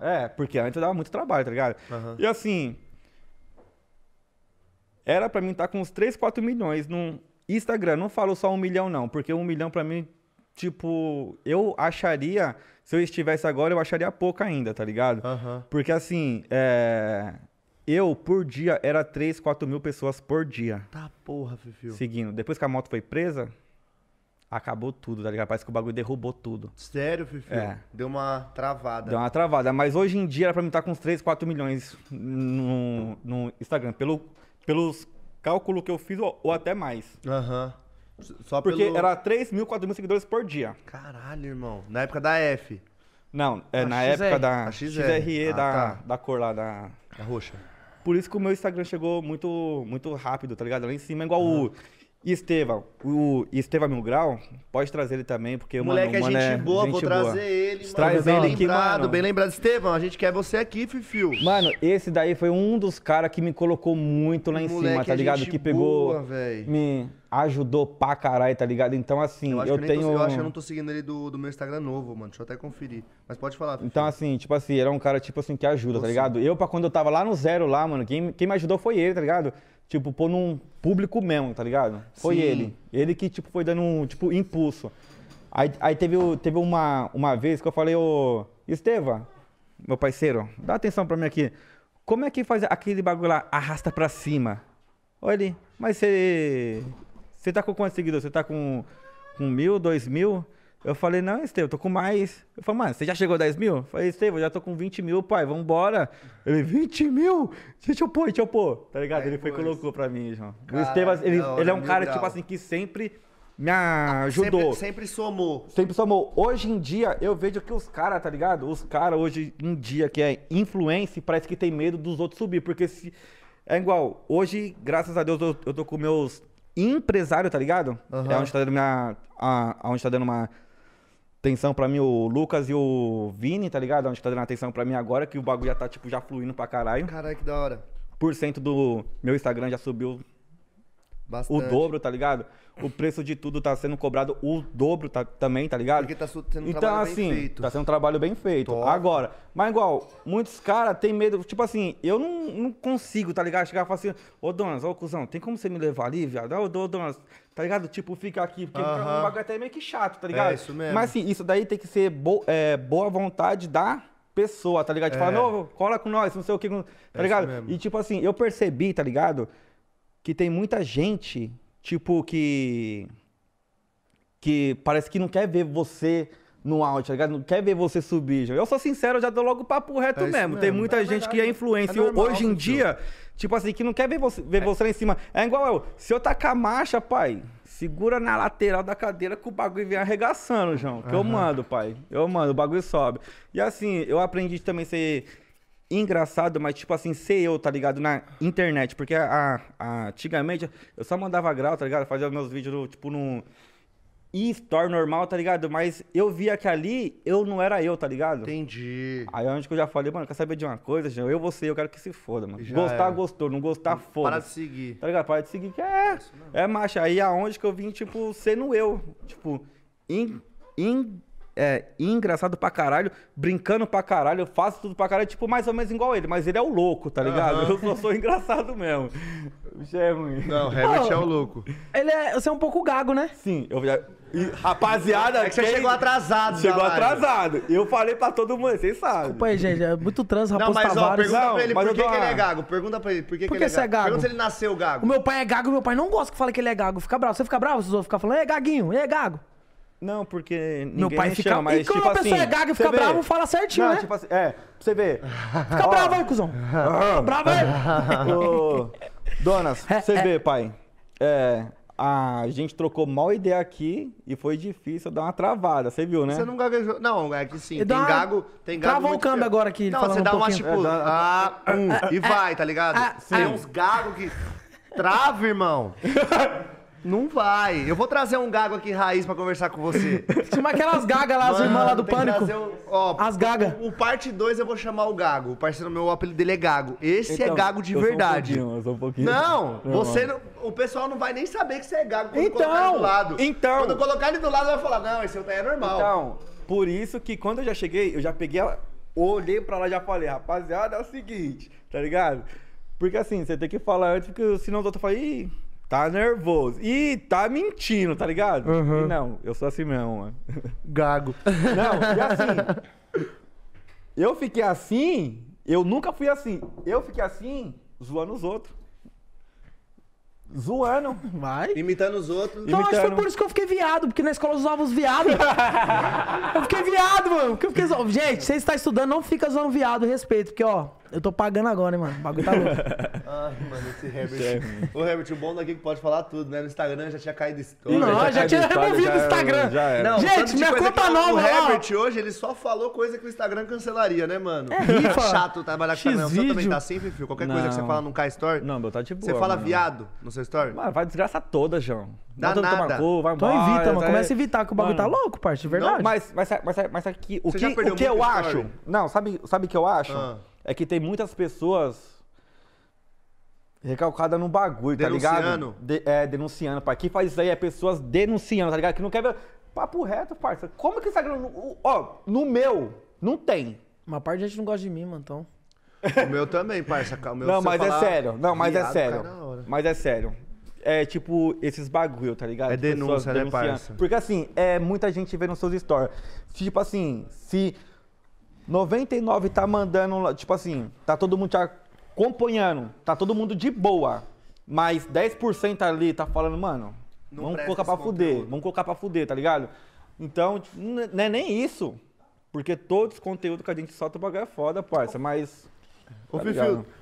é, porque antes dava muito trabalho, tá ligado? Uhum. E assim, era pra mim estar tá com uns 3, 4 milhões no Instagram. Não falo só um milhão, não, porque um milhão pra mim, tipo, eu acharia, se eu estivesse agora, eu acharia pouco ainda, tá ligado? Uhum. Porque assim, é... eu por dia era 3, 4 mil pessoas por dia. Tá porra, Fifiu. Seguindo. Depois que a moto foi presa, acabou tudo, tá ligado? Parece que o bagulho derrubou tudo. Sério, Fifi? É. Deu uma travada. Deu uma travada. Mas hoje em dia era pra mim estar tá com uns 3, 4 milhões no, no Instagram. Pelo, pelos cálculos que eu fiz, ou, ou até mais. Aham. Uhum. Só Porque pelo... era 3 mil, 4 mil seguidores por dia. Caralho, irmão. Na época da F. Não, é a na XR. época da XRE, ah, da, tá. da cor lá, da... da é roxa. Por isso que o meu Instagram chegou muito, muito rápido, tá ligado? Lá em cima, igual uhum. o e Estevão, o Estevão Mil Grau, pode trazer ele também, porque o Moleque, é mano, é gente mano é boa, gente vou boa. trazer ele, mano. Traz bem ele lembrado, aqui, mano. Bem lembrado, Estevão, a gente quer você aqui, Fifio. Mano, esse daí foi um dos caras que me colocou muito lá em Moleque, cima, é tá ligado? É que pegou, boa, me ajudou pra caralho, tá ligado? Então, assim, eu, eu tenho... Tô, eu acho que eu não tô seguindo ele do, do meu Instagram novo, mano, deixa eu até conferir. Mas pode falar, Fifio. Então, assim, tipo assim, era é um cara, tipo assim, que ajuda, tá ligado? Eu, pra quando eu tava lá no zero lá, mano, quem, quem me ajudou foi ele, tá ligado? tipo, pôr num público mesmo, tá ligado? Foi Sim. ele. Ele que, tipo, foi dando um, tipo, impulso. Aí, aí teve, teve uma, uma vez que eu falei, ô, Esteva, meu parceiro, dá atenção pra mim aqui. Como é que faz aquele bagulho lá, arrasta pra cima? Olha ele, mas você... Você tá com quantos seguidores? Você tá com, com mil, dois mil? Eu falei, não, Estevam, tô com mais. Eu falei, mano, você já chegou a 10 mil? Eu falei, Estevam, já tô com 20 mil, pai, vambora. Ele, 20 mil? Deixa eu pôr, deixa eu pôr. Tá ligado? Aí, ele foi e colocou pra mim, João. Cara, o Estevam, ele, não, ele é um cara, tipo grau. tipo assim, que sempre me ajudou. Sempre, sempre, somou. Sempre somou. Hoje em dia, eu vejo que os caras, tá ligado? Os caras hoje em dia que é influência, parece que tem medo dos outros subir. Porque se. É igual, hoje, graças a Deus, eu, eu tô com meus empresários, tá ligado? Uhum. É onde tá dando minha. A, onde tá dando uma atenção pra mim o Lucas e o Vini, tá ligado? Onde tá dando atenção pra mim agora, que o bagulho já tá, tipo, já fluindo pra caralho. Caralho, que da hora. Por cento do meu Instagram já subiu Bastante. O dobro, tá ligado? O preço de tudo tá sendo cobrado o dobro tá, também, tá ligado? Porque tá sendo um então, trabalho assim, bem feito. Tá sendo um trabalho bem feito. Top. Agora, mas igual, muitos caras têm medo, tipo assim, eu não, não consigo, tá ligado? Chegar e falar assim, ô Donas, ô cuzão, tem como você me levar ali, viado? Ô, ô Donas, tá ligado? Tipo, fica aqui, porque é uh -huh. bagulho até meio que chato, tá ligado? É isso mesmo. Mas assim, isso daí tem que ser bo é, boa vontade da pessoa, tá ligado? Tipo, é. novo, cola com nós, não sei o que, tá é ligado? E tipo assim, eu percebi, tá ligado? que tem muita gente, tipo, que. que parece que não quer ver você no áudio, tá ligado? Não quer ver você subir. Já. Eu sou sincero, eu já dou logo papo reto é mesmo. mesmo. Tem muita é gente verdade. que é influência. É Hoje em dia, tipo assim, que não quer ver você, ver é. você lá em cima. É igual eu. Se eu tacar a marcha, pai, segura na lateral da cadeira que o bagulho vem arregaçando, João. Que uhum. eu mando, pai. Eu mando, o bagulho sobe. E assim, eu aprendi também ser engraçado, mas tipo assim, ser eu, tá ligado? Na internet. Porque a, a, antigamente eu só mandava grau, tá ligado? Fazia meus vídeos, tipo, no e-store normal, tá ligado? Mas eu via que ali eu não era eu, tá ligado? Entendi. Aí é onde que eu já falei, mano, quer saber de uma coisa, gente? Eu vou ser, eu quero que se foda, mano. Já gostar, é. gostou. Não gostar, foda. Para de seguir. Tá ligado? Para de seguir, que é. É, é macho. Aí aonde que eu vim, tipo, sendo eu. Tipo, em. In... in é engraçado pra caralho, brincando pra caralho, eu faço tudo pra caralho, tipo, mais ou menos igual ele, mas ele é o louco, tá ligado? Uhum. Eu só sou engraçado mesmo. Isso é ruim. Não, Herbert é o louco. Ele é. Você é um pouco gago, né? Sim, eu já. E, rapaziada, é que você chegou atrasado, Chegou lá, atrasado. Eu falei pra todo mundo, vocês sabem. Desculpa aí, gente. É muito trans, rapaz. Não, mas Tavares. ó, pergunta não, pra ele por que, tô... que, ele é gago. Pergunta pra ele por que, por que, que ele é, é gago. é gago. Pergunta se ele nasceu gago. O meu pai é gago, meu pai não gosta que fale que ele é gago. Fica bravo. Você fica bravo, vocês vão ficar falando, é gaguinho, é gago. Não, porque ninguém Meu pai me fica... chama, mas e quando tipo a pessoa assim, é gaga e fica vê? bravo, fala certinho, não, né? Tipo assim, é, pra você ver. Fica bravo aí, cuzão. Fica bravo aí. Ô, donas, é, você é. vê, pai. É, a gente trocou mal ideia aqui e foi difícil dar uma travada, você viu, né? Você não gaguejou. Não, é que sim, tem gago, tem gago. Travou o câmbio pior. agora aqui, Não, você dá pouquinho. uma tipo, é, ah, é, e é, vai, tá ligado? Tem uns gagos que trava, irmão. Não vai. Eu vou trazer um gago aqui raiz pra conversar com você. Chama aquelas gagas lá, as irmãs lá do Pânico. um- ó, as gagas. O parte 2 eu vou chamar o Gago. O parceiro meu, o apelido dele é Gago. Esse é então, Gago de eu sou um verdade. eu sou um pouquinho. Não, você não, o pessoal não vai nem saber que você é gago quando Então, então. colocar ele do lado. então. Quando colocar ele do lado, vai falar, não, esse é normal. Então, por isso que quando eu já cheguei, eu já peguei ela, olhei pra lá e já falei, rapaziada, é o seguinte, tá ligado? Porque assim, você tem que falar antes, porque senão os outros falam, ih, Tá nervoso. Ih, tá mentindo, tá ligado? Uhum. E não, eu sou assim mesmo, mano. Gago. Não, e assim. eu fiquei assim, eu nunca fui assim. Eu fiquei assim, zoando os outros. Zoando. Vai. Imitando os outros. Então Imitando. acho que foi por isso que eu fiquei viado, porque na escola eu zoava os viados. eu fiquei viado, mano. Porque eu fiquei zo... Gente, você está estudando, não fica zoando viado, respeito, porque ó. Eu tô pagando agora, hein, mano. O bagulho tá louco. Ai, mano, esse Herbert. o é Herbert, o bom daqui é que pode falar tudo, né? No Instagram já tinha caído história. Não, já, já tinha removido o Instagram. Já era. Não, Gente, minha conta não, nova. O Herbert hoje, ele só falou coisa que o Instagram cancelaria, né, mano? É rifa. Chato trabalhar com Instagram. Você também tá sempre, filho? Qualquer não. coisa que você fala não cai Story. Não, meu, tá de boa. Você fala mano. viado no seu story? Mano, vai desgraça toda, João. Dá Bota nada. Cu, vai então evita, mano. Começa a evitar, que o bagulho tá louco, parte, de verdade. Não, mas, mas, mas, mas aqui, o Você que, o que eu acho... Não, sabe o sabe que eu acho? é que tem muitas pessoas recalcadas no bagulho, tá ligado? De, é, denunciando, pai. Quem faz isso aí é pessoas denunciando, tá ligado? Que não quer ver. Papo reto, parça. Como que Instagram. Ó, no meu, não tem. Uma parte da gente não gosta de mim, mano, então. O meu também, parça. O meu, não, mas é sério. Não, mas é sério. Mas é sério. É tipo esses bagulho, tá ligado? É denúncia, né, parça? Porque assim, é muita gente vendo seus stories. Tipo assim, se 99 tá mandando, tipo assim, tá todo mundo te acompanhando, tá todo mundo de boa. Mas 10% ali tá falando, mano, não vamos colocar pra conteúdo. fuder, vamos colocar pra fuder, tá ligado? Então, tipo, não é nem isso. Porque todos os conteúdos que a gente solta, o bagulho é foda, parça, mas... Ô, tá Fifi,